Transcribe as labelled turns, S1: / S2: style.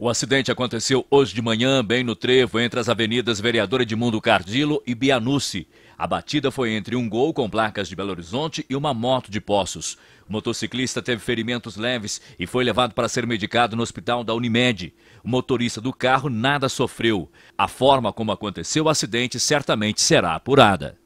S1: O acidente aconteceu hoje de manhã, bem no trevo, entre as avenidas Vereador Edmundo Cardilo e Bianucci. A batida foi entre um gol com placas de Belo Horizonte e uma moto de Poços. O motociclista teve ferimentos leves e foi levado para ser medicado no hospital da Unimed. O motorista do carro nada sofreu. A forma como aconteceu o acidente certamente será apurada.